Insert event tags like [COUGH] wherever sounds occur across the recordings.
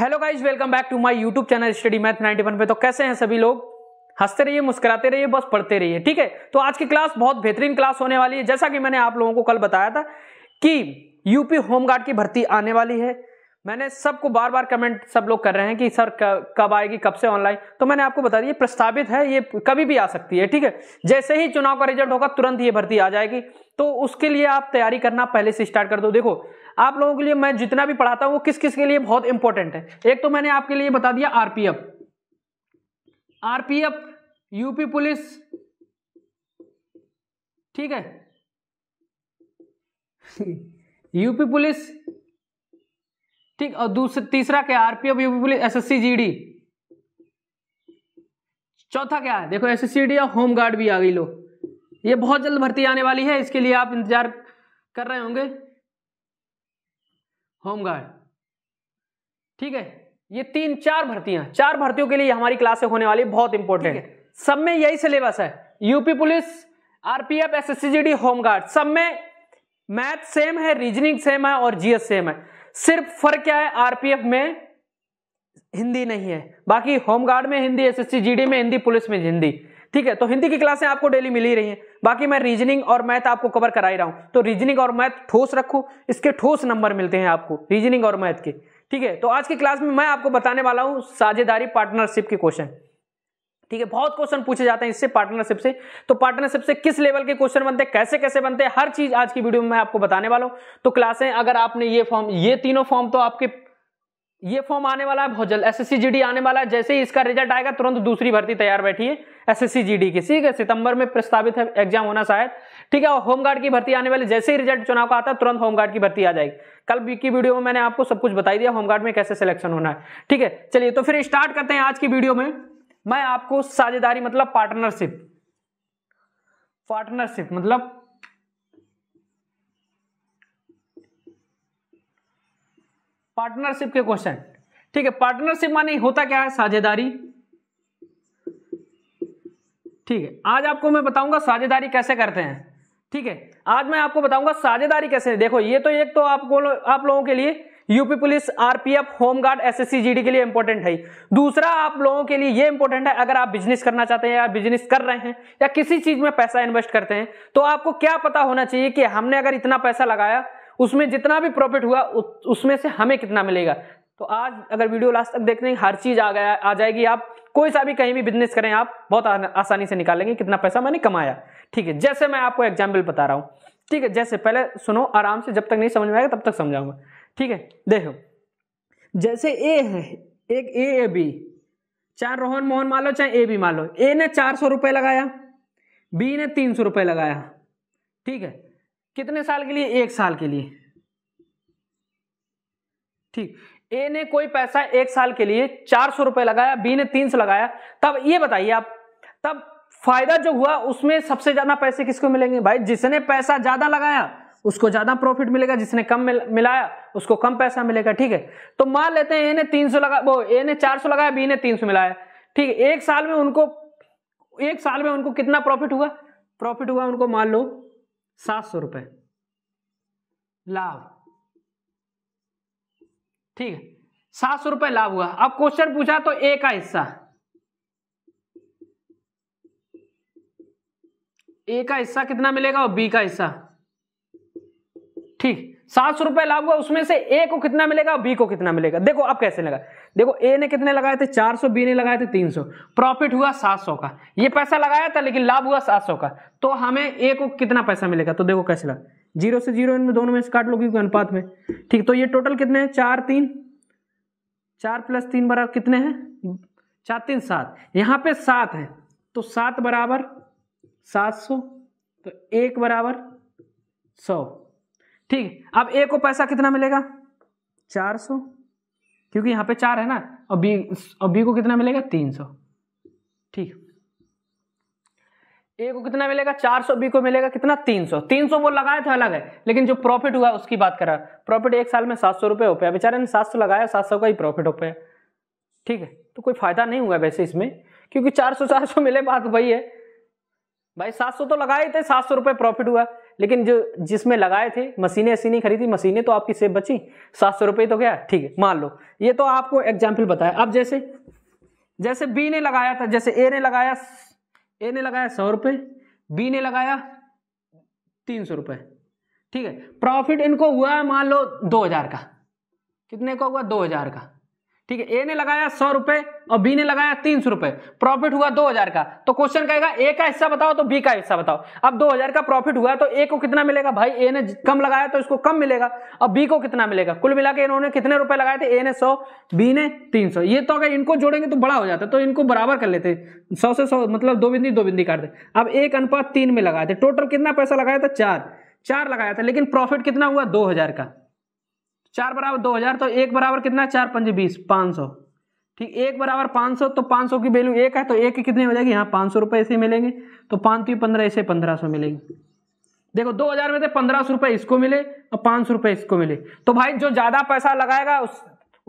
hello guys welcome back to my YouTube channel study math 91 पे तो कैसे हैं सभी लोग हंसते रहिए मुस्कुराते रहिए बस पढ़ते रहिए ठीक है तो आज की क्लास बहुत बेहतरीन क्लास होने वाली है जैसा कि मैंने आप लोगों को कल बताया था कि यूपी होमगार्ड की भर्ती आने वाली है मैंने सबको बार बार कमेंट सब लोग कर रहे हैं कि सर कब आएगी कब से ऑनलाइन तो मैंने आपको बता दिया प्रस्तावित है ये कभी भी आ सकती है ठीक है जैसे ही चुनाव का रिजल्ट होगा तुरंत ये भर्ती आ जाएगी तो उसके लिए आप तैयारी करना पहले से स्टार्ट कर दो देखो आप लोगों के लिए मैं जितना भी पढ़ाता हूं वो किस किस के लिए बहुत इंपॉर्टेंट है एक तो मैंने आपके लिए बता दिया आरपीएफ आरपीएफ यूपी पुलिस ठीक है [LAUGHS] यूपी पुलिस ठीक और दूसरा तीसरा क्या RPF UP police SSC GD चौथा क्या है देखो एसएससीडी और होमगार्ड भी आ गई लो ये बहुत जल्द भर्ती आने वाली है इसके लिए आप इंतजार कर रहे होंगे होमगार्ड ठीक है ये तीन चार भर्तियां चार भर्तियों के लिए हमारी क्लासे होने वाली बहुत इंपॉर्टेंट है सब में यही सिलेबस है UP police RPF SSC GD home guard सब में मैथ सेम है रीजनिंग सेम है और जीएस सेम है सिर्फ फर्क क्या है आरपीएफ में हिंदी नहीं है बाकी होमगार्ड में हिंदी एसएससी जीडी में हिंदी पुलिस में हिंदी ठीक है तो हिंदी की क्लासें आपको डेली मिल ही रही हैं बाकी मैं रीजनिंग और मैथ आपको कवर करा ही रहा हूं तो रीजनिंग और मैथ ठोस रखो इसके ठोस नंबर मिलते हैं आपको रीजनिंग और मैथ के ठीक है तो आज की क्लास में मैं आपको बताने वाला हूं साझेदारी पार्टनरशिप के क्वेश्चन ठीक है बहुत क्वेश्चन पूछे जाते हैं इससे पार्टनरशिप से तो पार्टनरशिप से किस लेवल के क्वेश्चन बनते हैं कैसे कैसे बनते हैं हर चीज आज की वीडियो में मैं आपको बताने वाला हूं तो क्लासें अगर आपने ये फॉर्म ये तीनों फॉर्म तो आपके ये फॉर्म आने वाला है बहुत जल्द एस एस आने वाला है जैसे ही इसका रिजल्ट आएगा तुरंत दूसरी भर्ती तैयार बैठी है एस जीडी की ठीक है सितंबर में प्रस्तावित है एग्जाम होना शायद ठीक है और होमगार्ड की भर्ती आने वाली जैसे ही रिजल्ट चुनाव का आता है तुरंत होमगार्ड की भर्ती आ जाएगी कल की वीडियो में मैंने आपको सब कुछ बताई दिया होमगार्ड में कैसे सिलेक्शन होना है ठीक है चलिए तो फिर स्टार्ट करते हैं आज की वीडियो में मैं आपको साझेदारी मतलब पार्टनरशिप पार्टनरशिप मतलब पार्टनरशिप के क्वेश्चन ठीक है पार्टनरशिप माने होता क्या है साझेदारी ठीक है आज आपको मैं बताऊंगा साझेदारी कैसे करते हैं ठीक है आज मैं आपको बताऊंगा साझेदारी कैसे देखो ये तो एक तो आपको आप लोगों के लिए UP police RPF home guard SSC GD के लिए इंपॉर्टेंट है दूसरा आप लोगों के लिए ये इंपॉर्टेंट है अगर आप बिजनेस करना चाहते हैं या बिजनेस कर रहे हैं या किसी चीज में पैसा इन्वेस्ट करते हैं तो आपको क्या पता होना चाहिए कि हमने अगर इतना पैसा लगाया उसमें जितना भी प्रॉफिट हुआ उसमें से हमें कितना मिलेगा तो आज अगर वीडियो लास्ट तक देखते हैं हर चीज आ गया आ जाएगी आप कोई सा भी कहीं भी बिजनेस करें आप बहुत आसानी से निकालेंगे कितना पैसा मैंने कमाया ठीक है जैसे मैं आपको एग्जाम्पल बता रहा हूँ ठीक है जैसे पहले सुनो आराम से जब तक नहीं समझ में आएगा तब तक समझाऊंगा ठीक है देखो जैसे ए है एक ए ए बी चाहे रोहन मोहन मान लो चाहे ए बी मान लो ए ने चार सौ रुपये लगाया बी ने तीन सौ रुपये लगाया ठीक है कितने साल के लिए एक साल के लिए ठीक ए ने कोई पैसा एक साल के लिए चार सौ रुपए लगाया बी ने तीन सौ लगाया तब ये बताइए आप तब फायदा जो हुआ उसमें सबसे ज्यादा पैसे किसको मिलेंगे भाई जिसने पैसा ज्यादा लगाया उसको ज्यादा प्रॉफिट मिलेगा जिसने कम मिल, मिलाया उसको कम पैसा मिलेगा ठीक है तो मान लेते हैं ए ने तीन सौ लगा वो ए ने चार सौ लगाया बी ने तीन सौ मिलाया ठीक है एक साल में उनको एक साल में उनको कितना प्रॉफिट हुआ प्रॉफिट हुआ उनको मान लो सात सौ रुपये लाभ ठीक है सात सौ रुपये लाभ हुआ अब क्वेश्चन पूछा तो ए का हिस्सा ए का हिस्सा कितना मिलेगा और बी का हिस्सा ठीक सात सौ रुपए लाभ हुआ उसमें से ए को कितना मिलेगा बी को कितना मिलेगा देखो अब कैसे लगा देखो ए ने कितने लगाए थे चार सौ बी ने लगाए थे तीन सौ प्रॉफिट हुआ सात सौ का ये पैसा लगाया था लेकिन लाभ हुआ सात सौ का तो हमें ए को कितना पैसा मिलेगा तो देखो कैसे लगा जीरो से जीरो इनमें दोनों में से काट लो क्योंकि अनुपात में ठीक तो ये टोटल कितने हैं चार तीन चार प्लस तीन बराबर कितने हैं चार तीन सात यहाँ पे सात है तो सात बराबर सात सौ तो एक बराबर सौ ठीक अब ए को पैसा कितना मिलेगा चार सौ क्योंकि यहाँ पे चार है ना और बी और बी को कितना मिलेगा तीन सौ ठीक ए को कितना मिलेगा चार सौ बी को मिलेगा कितना तीन सौ तीन सौ वो लगाए थे अलग है लेकिन जो प्रॉफिट हुआ उसकी बात करा प्रॉफिट एक साल में सात सौ रुपये हो पाया बेचारे ने सात सौ लगाया सात सौ का ही प्रॉफिट हो पाया ठीक है तो कोई फायदा नहीं हुआ वैसे इसमें क्योंकि चार सौ चार सौ मिले बात वही है भाई सात सौ तो लगाए थे सात सौ रुपए प्रॉफिट हुआ लेकिन जो जिसमें लगाए थे मशीनें ऐसी नहीं खरीदी मशीनें तो आपकी सेफ बची सात सौ रुपये तो क्या ठीक है मान लो ये तो आपको एग्जाम्पल बताया अब जैसे जैसे बी ने लगाया था जैसे ए ने लगाया ए ने लगाया सौ रुपये बी ने लगाया तीन सौ रुपये ठीक है प्रॉफिट इनको हुआ है मान लो दो हज़ार का कितने का हुआ दो हज़ार का ठीक है ए ने लगाया सौ रुपए और बी ने लगाया तीन सौ रुपए प्रॉफिट हुआ दो हजार का तो क्वेश्चन कहेगा ए का हिस्सा बताओ तो बी का हिस्सा बताओ अब दो हजार का प्रॉफिट हुआ तो ए को कितना मिलेगा भाई ए ने कम लगाया तो इसको कम मिलेगा और बी को कितना मिलेगा कुल मिला के इन्होंने कितने रुपए लगाए थे ए ने सौ बी ने तीन सौ ये तो अगर इनको जोड़ेंगे तो बड़ा हो जाता तो इनको बराबर कर लेते सौ से सौ मतलब दो बिंदी दो बिंदी काट दे अब एक अनुपात तीन में लगाए थे टोटल कितना पैसा लगाया था चार चार लगाया था लेकिन प्रॉफिट कितना हुआ दो हजार का चार बराबर दो हजार तो एक बराबर कितना चार पंजे बीस पाँच सौ ठीक एक बराबर पाँच सौ तो पाँच सौ की वैल्यू एक है तो एक कितने कितनी हो जाएगी यहाँ पाँच सौ रुपये ऐसे मिलेंगे तो पाँच तीन पंद्रह ऐसे पंद्रह सौ मिलेंगे देखो दो हजार में से तो पंद्रह सौ रुपये इसको मिले और पाँच सौ रुपये इसको मिले तो भाई जो ज़्यादा पैसा लगाएगा उस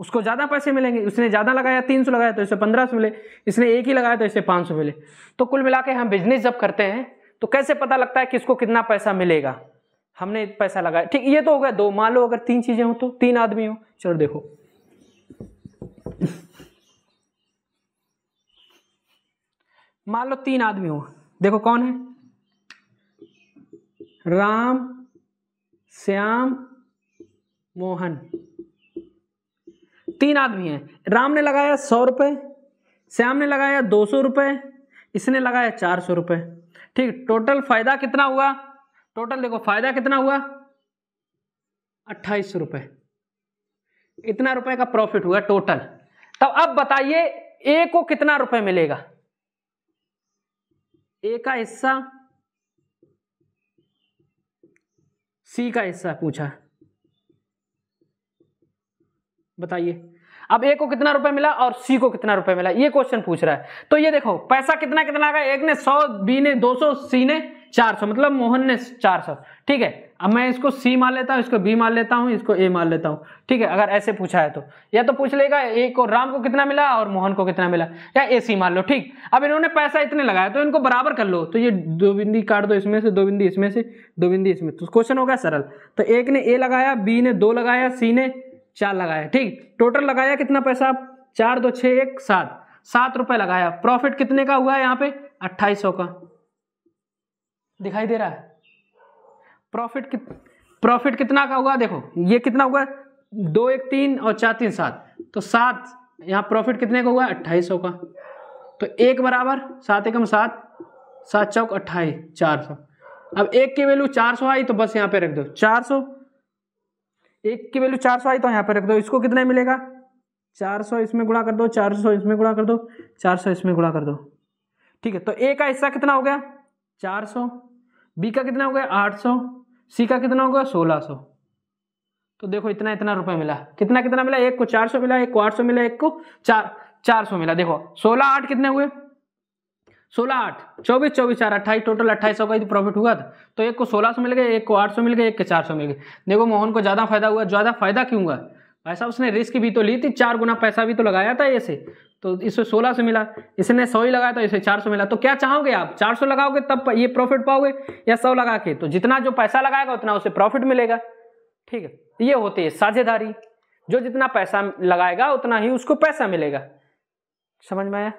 उसको ज़्यादा पैसे मिलेंगे उसने ज़्यादा लगाया तीन सौ लगाया तो इसे पंद्रह सौ मिले इसने एक ही लगाया तो इसे पाँच सौ मिले तो कुल मिला के हम बिजनेस जब करते हैं तो कैसे पता लगता है कि इसको कितना पैसा मिलेगा हमने पैसा लगाया ठीक ये तो हो गया दो मान लो अगर तीन चीजें हो तो तीन आदमी हो चलो देखो मान लो तीन आदमी हो देखो कौन है राम श्याम मोहन तीन आदमी हैं राम ने लगाया सौ रुपये श्याम ने लगाया दो सौ रुपए इसने लगाया चार सौ रुपए ठीक टोटल फायदा कितना हुआ टोटल देखो फायदा कितना हुआ अट्ठाईस रुपए इतना रुपए का प्रॉफिट हुआ टोटल तब अब बताइए ए को कितना रुपए मिलेगा ए का हिस्सा सी का हिस्सा पूछा बताइए अब ए को कितना रुपए मिला और सी को कितना रुपए मिला ये क्वेश्चन पूछ रहा है तो ये देखो पैसा कितना कितना आ गया एक ने सौ बी ने दो सौ सी ने 400 मतलब मोहन ने 400 ठीक है अब मैं इसको सी मान लेता हूँ इसको बी मान लेता हूँ इसको ए मान लेता हूँ ठीक है अगर ऐसे पूछा है तो या तो पूछ लेगा ए को राम को कितना मिला और मोहन को कितना मिला या ए सी मान लो ठीक अब इन्होंने पैसा इतने लगाया तो इनको बराबर कर लो तो ये दो बिंदी काट दो इसमें से दो बिंदी इसमें से दो बिंदी इसमें तो क्वेश्चन होगा सरल तो एक ने ए लगाया बी ने दो लगाया सी ने चार लगाया ठीक टोटल लगाया कितना पैसा आप चार दो छः एक सात सात रुपये लगाया प्रॉफिट कितने का हुआ है यहाँ पे अट्ठाईस सौ का दिखाई दे रहा है प्रॉफिट कित प्रॉफिट कितना का हुआ देखो ये कितना हुआ दो एक तीन और चार तीन सात तो सात यहाँ प्रॉफिट कितने का हुआ अट्ठाईस सौ का तो एक बराबर सात एकम सात सात चौक अट्ठाईस चार सौ अब एक की वैल्यू चार सौ आई तो बस यहाँ पे रख दो चार सौ एक की वैल्यू चार सौ आई तो यहाँ पे रख दो इसको कितना मिलेगा चार सौ इसमें गुणा कर दो चार सौ इसमें गुणा कर दो चार सौ इसमें गुणा कर दो ठीक है तो ए का हिस्सा कितना हो गया चार सौ बी का कितना हो गया आठ सौ सी का कितना हो गया सोलह सौ तो देखो इतना इतना रुपए मिला कितना कितना मिला एक को चार सौ मिला एक को आठ सौ मिला एक को चार चार सौ मिला देखो सोलह आठ कितने हुए सोलह आठ चौबीस चौबीस चार अट्ठाईस टोटल अट्ठाईस सौ का ही प्रॉफिट तो हुआ था तो एक को सोलह सौ मिल गया एक को आठ सौ मिल गया एक के चार सौ मिल गए देखो मोहन को ज़्यादा फायदा हुआ ज़्यादा फायदा क्यों हुआ पैसा उसने रिस्क भी तो ली थी चार गुना पैसा भी तो लगाया था ऐसे तो इसे सोलह सौ मिला इसने सौ ही लगाया तो इसे चार सौ मिला तो क्या चाहोगे आप चार सौ लगाओगे तब ये प्रॉफिट पाओगे या सौ लगा के तो जितना जो पैसा लगाएगा उतना उसे प्रॉफिट मिलेगा ठीक है तो ये होती है साझेदारी जो जितना पैसा लगाएगा उतना ही उसको पैसा मिलेगा समझ में आया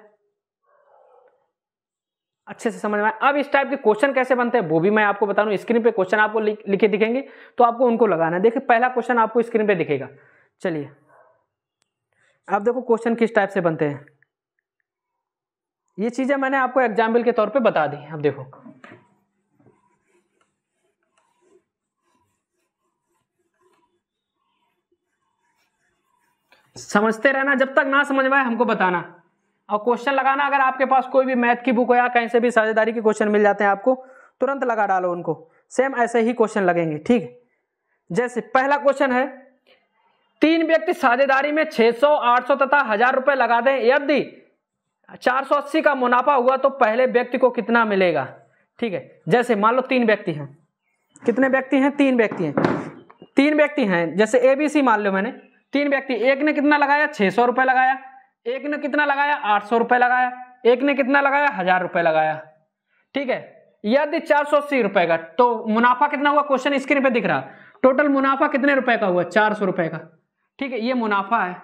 अच्छे से समझ में आया अब इस टाइप के क्वेश्चन कैसे बनते हैं वो भी मैं आपको बता रहा हूँ स्क्रीन पे क्वेश्चन आपको लिखे दिखेंगे तो आपको उनको लगाना है देखिए पहला क्वेश्चन आपको स्क्रीन पे दिखेगा चलिए अब देखो क्वेश्चन किस टाइप से बनते हैं ये चीज़ें मैंने आपको एग्जाम्पल के तौर पे बता दी अब देखो समझते रहना जब तक ना समझ में हमको बताना और क्वेश्चन लगाना अगर आपके पास कोई भी मैथ की बुक हो या कहीं से भी साझेदारी के क्वेश्चन मिल जाते हैं आपको तुरंत लगा डालो उनको सेम ऐसे ही क्वेश्चन लगेंगे ठीक जैसे पहला क्वेश्चन है तीन व्यक्ति साझेदारी में 600, 800 तथा हजार रुपए लगा दें यदि 480 का मुनाफा हुआ तो पहले व्यक्ति को कितना मिलेगा ठीक है जैसे मान लो तीन व्यक्ति हैं कितने व्यक्ति हैं तीन व्यक्ति हैं तीन व्यक्ति हैं जैसे ए बी सी मान लो मैंने तीन व्यक्ति एक ने कितना लगाया छह सौ रुपए लगाया एक ने कितना लगाया आठ सौ रुपये लगाया एक ने कितना लगाया हजार रुपये लगाया ठीक है यदि चार सौ अस्सी रुपए का तो मुनाफा कितना हुआ क्वेश्चन स्क्रीन पे दिख रहा टोटल मुनाफा कितने रुपए का हुआ चार सौ रुपए का ठीक है ये मुनाफा है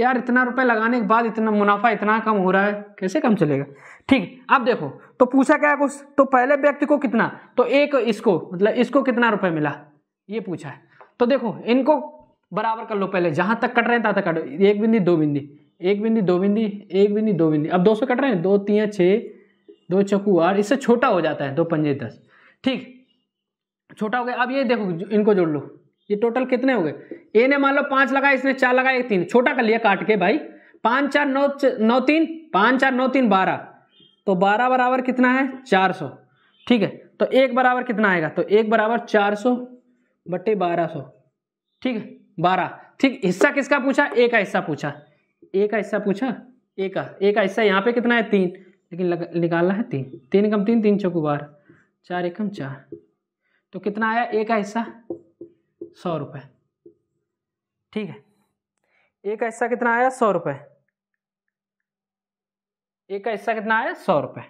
यार इतना रुपए लगाने के बाद इतना मुनाफा इतना कम हो रहा है कैसे कम चलेगा ठीक अब देखो तो पूछा क्या कुछ तो पहले व्यक्ति को कितना तो एक इसको मतलब इसको कितना रुपए मिला ये पूछा है तो देखो इनको बराबर कर लो पहले जहां तक कट रहे हैं तहाँ तक कट एक बिंदी दो बिंदी एक बिंदी दो बिंदी एक बिंदी दो बिंदी अब दो कट रहे हैं दो तीन छः दो चकू आठ इससे छोटा हो जाता है दो पंजे दस ठीक छोटा हो गया अब ये देखो इनको जोड़ लो ये टोटल कितने हो गए ए ने मान लो पांच लगा इसने चार एक तीन छोटा कर लिया काट के भाई पांच चार नौ नौ तीन पांच चार नौ तीन बारह तो बारह बराबर कितना है चार सौ ठीक है तो एक बराबर कितना आएगा तो एक बराबर चार सौ बटे बारह सौ ठीक है बारह ठीक हिस्सा किसका पूछा ए का हिस्सा पूछा ए का हिस्सा पूछा ए का ए का हिस्सा यहाँ पे कितना है तीन लेकिन निकालना है तीन तीन कम तीन तीन चौकू बारह चार एकम चार तो कितना आया ए का हिस्सा सौ रुपये ठीक है एक का हिस्सा कितना आया सौ रुपये एक का हिस्सा कितना आया सौ रुपये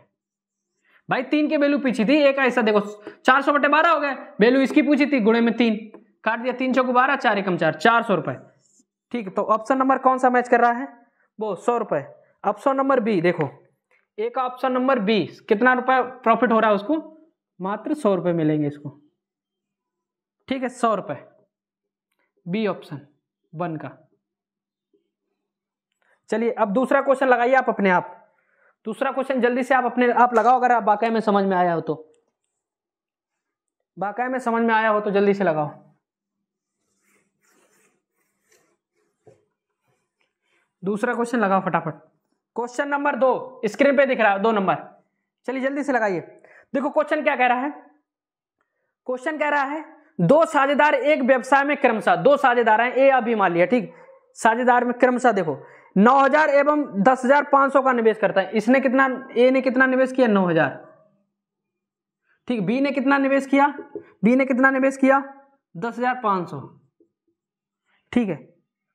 भाई तीन के वैल्यू पीछी थी एक का हिस्सा देखो चार सौ बटे बारह हो गए वैल्यू इसकी पूछी थी गुणे में तीन काट दिया तीन सौ को बारह चार एकम चार चार सौ रुपये ठीक है तो ऑप्शन नंबर कौन सा मैच कर रहा है वो सौ रुपये ऑप्शन नंबर बी देखो एक ऑप्शन नंबर बी कितना रुपये प्रॉफिट हो रहा है उसको मात्र सौ रुपये मिलेंगे इसको ठीक है सौ रुपये बी ऑप्शन वन का चलिए अब दूसरा क्वेश्चन लगाइए आप अपने आप दूसरा क्वेश्चन जल्दी से आप अपने आप लगाओ अगर आप बाकाय में समझ में आया हो तो बाकाय में समझ में आया हो तो जल्दी से लगाओ दूसरा क्वेश्चन लगाओ फटाफट क्वेश्चन नंबर दो स्क्रीन पे दिख रहा है दो नंबर चलिए जल्दी से लगाइए देखो क्वेश्चन क्या कह रहा है क्वेश्चन कह रहा है दो साझेदार एक व्यवसाय में क्रमशः दो साझेदार हैं ए अभी मान लिया ठीक साझेदार में क्रमशः देखो 9000 एवं 10,500 का निवेश करता है इसने कितना ए ने कितना निवेश किया 9000 ठीक बी ने कितना निवेश किया बी ने कितना निवेश किया 10,500 ठीक है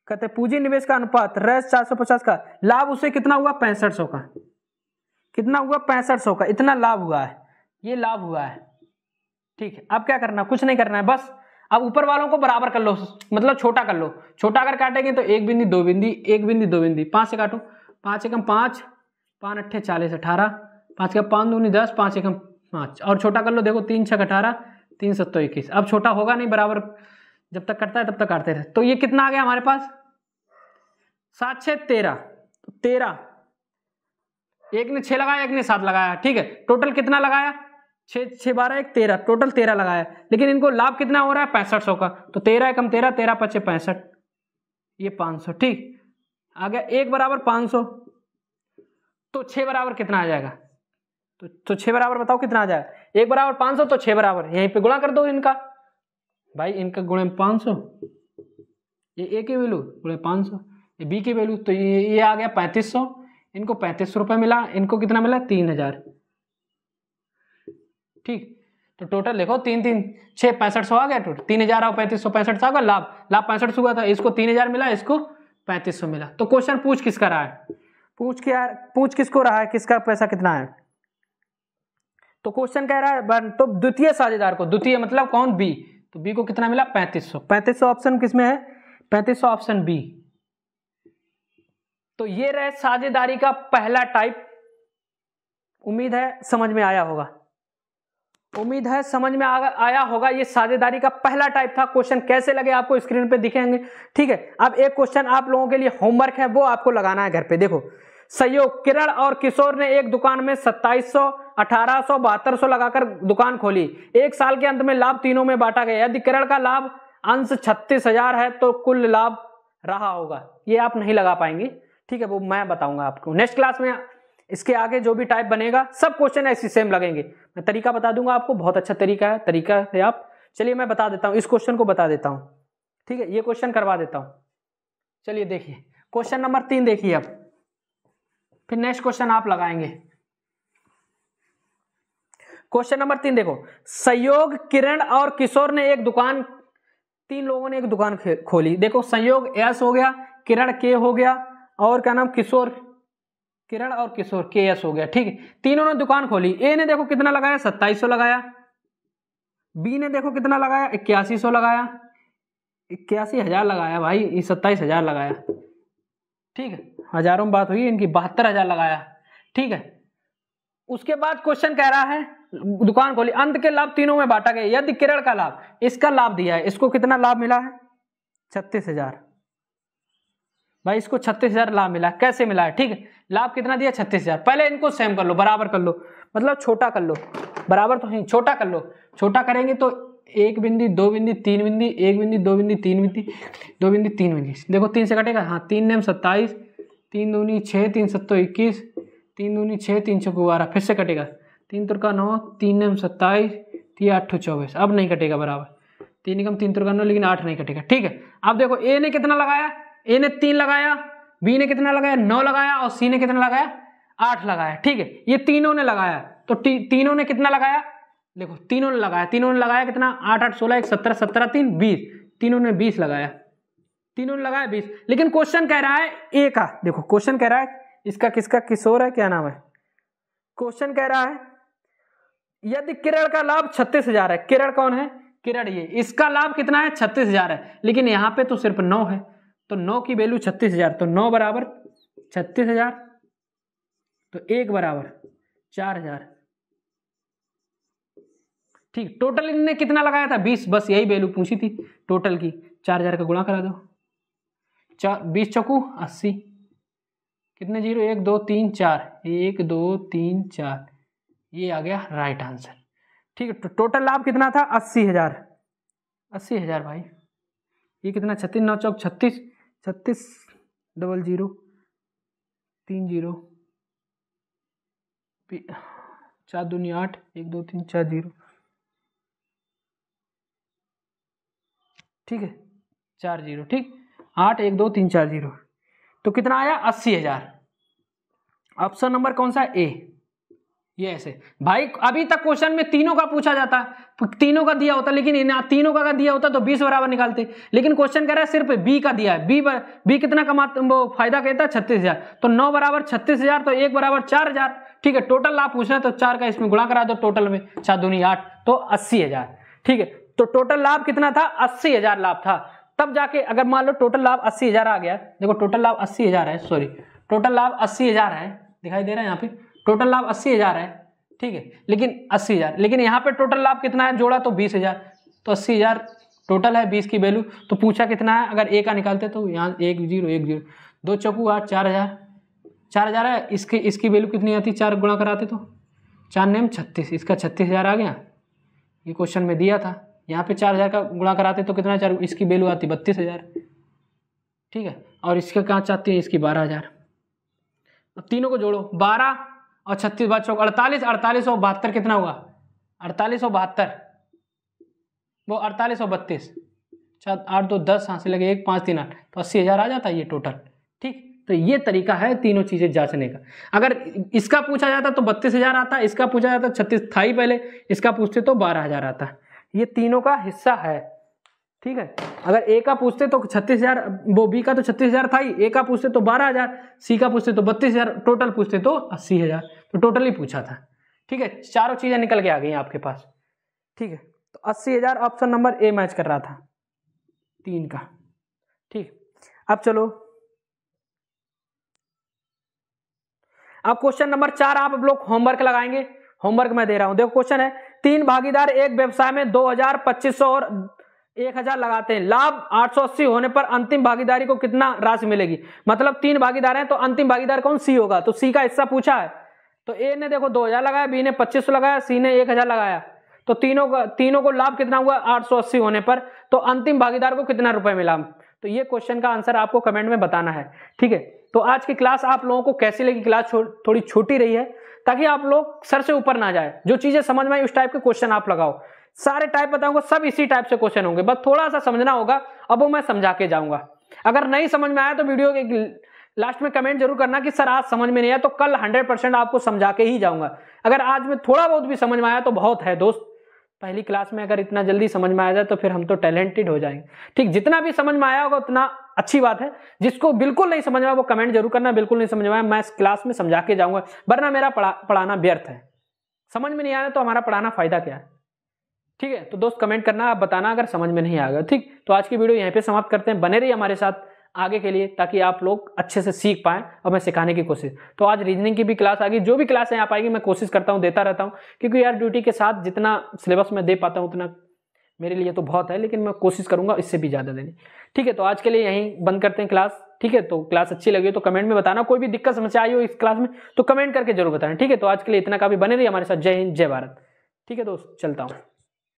कहते पूंजी निवेश का अनुपात रस चार का लाभ उसे कितना हुआ पैंसठ का कितना हुआ पैंसठ का इतना लाभ हुआ है ये लाभ हुआ है ठीक है अब क्या करना कुछ नहीं करना है बस अब ऊपर वालों को बराबर कर लो मतलब छोटा कर लो छोटा अगर काटेंगे तो एक बिंदी दो बिंदी एक बिंदी दो बिंदी पांच से काटो पांच एकम पांच पाँच अट्ठे चालीस अठारह पांच का पांच दूनी दस पांच एकम पांच और छोटा कर लो देखो तीन छः अठारह तीन सत्तो इक्कीस अब छोटा होगा नहीं बराबर जब तक कटता है तब तक काटते रहे तो ये कितना आ गया हमारे पास सात छः तेरह तो तेरह एक ने छः लगाया एक ने सात लगाया ठीक है टोटल कितना लगाया छः छः बारह एक तेरह टोटल तेरह लगाया लेकिन इनको लाभ कितना हो रहा है पैंसठ सौ का तो तेरह एकम तेरह तेरह पच्चे पैंसठ ये पाँच सौ ठीक आ गया एक बराबर पाँच सौ तो छः बराबर कितना आ जाएगा तो तो छः बराबर बताओ कितना आ जाएगा एक बराबर पाँच सौ तो छः बराबर यहीं पे गुणा कर दो इनका भाई इनका गुणे पाँच सौ ये ए की वैल्यू गुणे पाँच सौ ये बी की वैल्यू तो ये ये आ गया पैंतीस सौ इनको पैंतीस सौ रुपये मिला इनको कितना मिला तीन हज़ार ठीक तो टोटल देखो तीन तीन छः पैंसठ सौ आ गया टोटल तीन हज़ार और पैंतीस सौ पैंसठ सौ लाभ लाभ पैंसठ सौ हुआ था इसको तीन हज़ार मिला इसको पैंतीस सौ मिला तो क्वेश्चन पूछ किसका रहा है पूछ क्या पूछ किसको रहा है किसका पैसा कितना है तो क्वेश्चन कह रहा है तो द्वितीय साझेदार को द्वितीय मतलब कौन बी तो बी को कितना मिला पैंतीस सौ पैंतीस सौ ऑप्शन किसमें है पैंतीस सौ ऑप्शन बी तो ये रहे साझेदारी का पहला टाइप उम्मीद है समझ में आया होगा उम्मीद है समझ में आ, आया होगा ये साझेदारी का पहला टाइप था क्वेश्चन कैसे लगे आपको स्क्रीन पे दिखेंगे ठीक है अब एक क्वेश्चन आप लोगों के लिए होमवर्क है वो आपको लगाना है घर पे देखो सहयोग किरण और किशोर ने एक दुकान में सत्ताईस सौ अठारह सौ बहत्तर सौ लगाकर दुकान खोली एक साल के अंत में लाभ तीनों में बांटा गया यदि किरण का लाभ अंश छत्तीस हजार है तो कुल लाभ रहा होगा ये आप नहीं लगा पाएंगे ठीक है वो मैं बताऊंगा आपको नेक्स्ट क्लास में इसके आगे जो भी टाइप बनेगा सब क्वेश्चन ऐसे सेम लगेंगे मैं तरीका बता दूंगा आपको बहुत अच्छा तरीका है तरीका से आप चलिए मैं बता देता हूँ इस क्वेश्चन को बता देता हूँ ठीक है ये क्वेश्चन करवा देता हूँ चलिए देखिए क्वेश्चन नंबर तीन देखिए अब फिर नेक्स्ट क्वेश्चन आप लगाएंगे क्वेश्चन नंबर तीन देखो संयोग किरण और किशोर ने एक दुकान तीन लोगों ने एक दुकान खोली देखो संयोग एस हो गया किरण के हो गया और क्या नाम किशोर किरण और किशोर के एस हो गया ठीक है तीनों ने दुकान खोली ए ने देखो कितना लगाया सत्ताईस लगाया बी ने देखो कितना लगाया इक्यासी सौ लगाया इक्यासी हजार लगाया भाई सत्ताईस हजार लगाया ठीक है हजारों में बात हुई इनकी बहत्तर हजार लगाया ठीक है उसके बाद क्वेश्चन कह रहा है दुकान खोली अंत के लाभ तीनों में बांटा गया यदि किरण का लाभ इसका लाभ दिया है इसको कितना लाभ मिला है छत्तीस हजार भाई इसको छत्तीस हजार लाभ मिला कैसे मिला है ठीक है लाभ कितना दिया छत्तीस हजार पहले इनको सेम कर लो बराबर कर लो मतलब छोटा कर लो बराबर तो नहीं छोटा कर लो छोटा करेंगे तो एक बिंदी दो बिंदी तीन बिंदी एक बिंदी दो बिंदी तीन बिंदी दो बिंदी तीन बिंदी देखो तीन से कटेगा हाँ तीन नेम सत्ताईस तीन दूनी छः तीन सत्तो इक्कीस तीन दूनी छः तीन सौ बारह फिर से कटेगा तीन तुर्का नौ तीन नेम सत्ताईस तीन आठ चौबीस अब नहीं कटेगा बराबर तीन कम तीन तुर्का नौ लेकिन आठ नहीं कटेगा ठीक है अब देखो ए ने कितना लगाया ए ने तीन लगाया बी ने कितना लगाया नौ लगाया और सी ने कितना लगाया आठ लगाया ठीक है ये तीनों ने लगाया तो ती, तीनों ने कितना लगाया देखो तीनों ने लगाया तीनों ने लगाया कितना आठ आठ सोलह एक सत्रह सत्रह तीन बीस तीनों ने बीस लगाया तीनों ने लगाया बीस लेकिन क्वेश्चन कह रहा है ए का देखो क्वेश्चन कह रहा है इसका किसका किशोर है क्या नाम है क्वेश्चन कह रहा है यदि किरण का लाभ छत्तीस हजार है किरण कौन है किरण ये इसका लाभ कितना है छत्तीस हजार है लेकिन यहाँ पे तो सिर्फ नौ है तो नौ की वैल्यू छत्तीस हजार तो नौ बराबर छत्तीस हजार तो एक बराबर चार हजार ठीक टोटल इनने कितना लगाया था बीस बस यही वैल्यू पूछी थी टोटल की चार हजार का गुणा करा दो चार बीस चौकू अस्सी कितने जीरो एक दो तीन चार एक दो तीन चार ये आ गया राइट आंसर ठीक है तो टोटल लाभ कितना था अस्सी हजार अस्सी हजार भाई ये कितना छत्तीस नौ चौक छत्तीस छत्तीस डबल जीरो तीन जीरो चार दूनी आठ एक दो तीन चार जीरो ठीक है चार जीरो ठीक आठ एक दो तीन चार जीरो तो कितना आया अस्सी हजार ऑप्शन नंबर कौन सा ए ये ऐसे भाई अभी तक क्वेश्चन में तीनों का पूछा जाता तीनों का दिया होता लेकिन तीनों का दिया होता तो बीस बराबर निकालते लेकिन क्वेश्चन कह रहा है सिर्फ बी का दिया है बी बर, बी कितना कमा वो फायदा कहता है छत्तीस हजार तो नौ बराबर छत्तीस हजार तो एक बराबर चार हजार ठीक है टोटल आप रहे हैं तो चार का इसमें गुणा करा दो टोटल में चार दूनी आठ तो अस्सी हजार ठीक है तो टोटल लाभ कितना था अस्सी हजार लाभ था तब जाके अगर मान लो टोटल लाभ अस्सी हजार आ गया देखो टोटल लाभ अस्सी हजार है सॉरी टोटल लाभ अस्सी हजार है दिखाई दे रहा है यहाँ पे टोटल लाभ अस्सी हज़ार है ठीक है लेकिन अस्सी हज़ार लेकिन यहाँ पे टोटल लाभ कितना है जोड़ा तो बीस हज़ार तो अस्सी हज़ार टोटल है बीस की वैल्यू तो पूछा कितना है अगर ए का निकालते तो यहाँ एक जीरो एक जीरो दो चौकू आठ चार हज़ार चार हज़ार है इसकी इसकी वैल्यू कितनी आती चार गुणा कराते तो चार नेम छत्तीस इसका छत्तीस हज़ार आ गया ये क्वेश्चन में दिया था यहाँ पे चार हज़ार का गुणा कराते तो कितना चार इसकी वैल्यू आती बत्तीस हज़ार ठीक है और इसका कहाँ चाहती है इसकी बारह हज़ार अब तीनों को जोड़ो बारह और छत्तीस बाद चौक अड़तालीस अड़तालीस सौ बहत्तर कितना हुआ अड़तालीस सौ बहत्तर वो अड़तालीस सौ बत्तीस अच्छा आठ दो दस हाँ से लगे एक पाँच तीन आठ तो अस्सी हज़ार आ जाता है ये टोटल ठीक तो ये तरीका है तीनों चीज़ें जांचने का अगर इसका पूछा जाता तो बत्तीस हज़ार आता इसका पूछा जाता छत्तीस था ही पहले इसका पूछते तो बारह हज़ार आता ये तीनों का हिस्सा है ठीक है अगर ए का पूछते तो छत्तीस हजार वो बी का तो छत्तीस हजार था ही ए का पूछते तो बारह हजार सी का पूछते तो बत्तीस हजार टोटल पूछते तो अस्सी हजार तो टोटल ही पूछा था ठीक है चारों चीजें निकल के आ गई आपके पास ठीक है तो अस्सी हजार ऑप्शन नंबर ए मैच कर रहा था तीन का ठीक अब चलो अब क्वेश्चन नंबर चार आप लोग होमवर्क लगाएंगे होमवर्क मैं दे रहा हूं देखो क्वेश्चन है तीन भागीदार एक व्यवसाय में दो हजार पच्चीस सौ और एक हजार लगाते हैं लाभ 880 होने पर अंतिम भागीदारी को कितना राशि मिलेगी मतलब तीन भागीदार हैं तो अंतिम भागीदार कौन सी होगा तो सी का हिस्सा पूछा है तो ए ने देखो 2000 लगाया बी ने 2500 लगाया सी ने 1000 लगाया तो तीनों का तीनों को लाभ कितना हुआ 880 होने पर तो अंतिम भागीदार को कितना रुपए मिला तो ये क्वेश्चन का आंसर आपको कमेंट में बताना है ठीक है तो आज की क्लास आप लोगों को कैसी लगी क्लास थोड़ी छोटी रही है ताकि आप लोग सर से ऊपर ना जाए जो चीजें समझ में आई उस टाइप के क्वेश्चन आप लगाओ सारे टाइप बताऊंगा सब इसी टाइप से क्वेश्चन होंगे बस थोड़ा सा समझना होगा अब वो मैं समझा के जाऊंगा अगर नहीं समझ में आया तो वीडियो के लास्ट में कमेंट जरूर करना कि सर आज समझ में नहीं आया तो कल 100 परसेंट आपको समझा के ही जाऊंगा अगर आज में थोड़ा बहुत भी समझ में आया तो बहुत है दोस्त पहली क्लास में अगर इतना जल्दी समझ में आ जाए तो फिर हम तो टैलेंटेड हो जाएंगे ठीक जितना भी समझ में आया होगा उतना अच्छी बात है जिसको बिल्कुल नहीं समझ में आया वो कमेंट जरूर करना बिल्कुल नहीं समझ में आया मैं इस क्लास में समझा के जाऊंगा वरना मेरा पढ़ा पढ़ाना व्यर्थ है समझ में नहीं आया तो हमारा पढ़ाना फायदा क्या है ठीक है तो दोस्त कमेंट करना आप बताना अगर समझ में नहीं आ गया ठीक तो आज की वीडियो यहीं पे समाप्त करते हैं बने रहिए हमारे साथ आगे के लिए ताकि आप लोग अच्छे से सीख पाएँ और मैं सिखाने की कोशिश तो आज रीजनिंग की भी क्लास आ गई जो भी क्लास यहाँ पाएगी मैं कोशिश करता हूँ देता रहता हूँ क्योंकि यार ड्यूटी के साथ जितना सिलेबस मैं दे पाता हूँ उतना मेरे लिए तो बहुत है लेकिन मैं कोशिश करूँगा इससे भी ज़्यादा देने ठीक है तो आज के लिए यहीं बंद करते हैं क्लास ठीक है तो क्लास अच्छी लगी हो तो कमेंट में बताना कोई भी दिक्कत समस्या आई हो इस क्लास में तो कमेंट करके जरूर बताना ठीक है तो आज के लिए इतना काफी बने रही हमारे साथ जय हिंद जय भारत ठीक है दोस्त चलता हूँ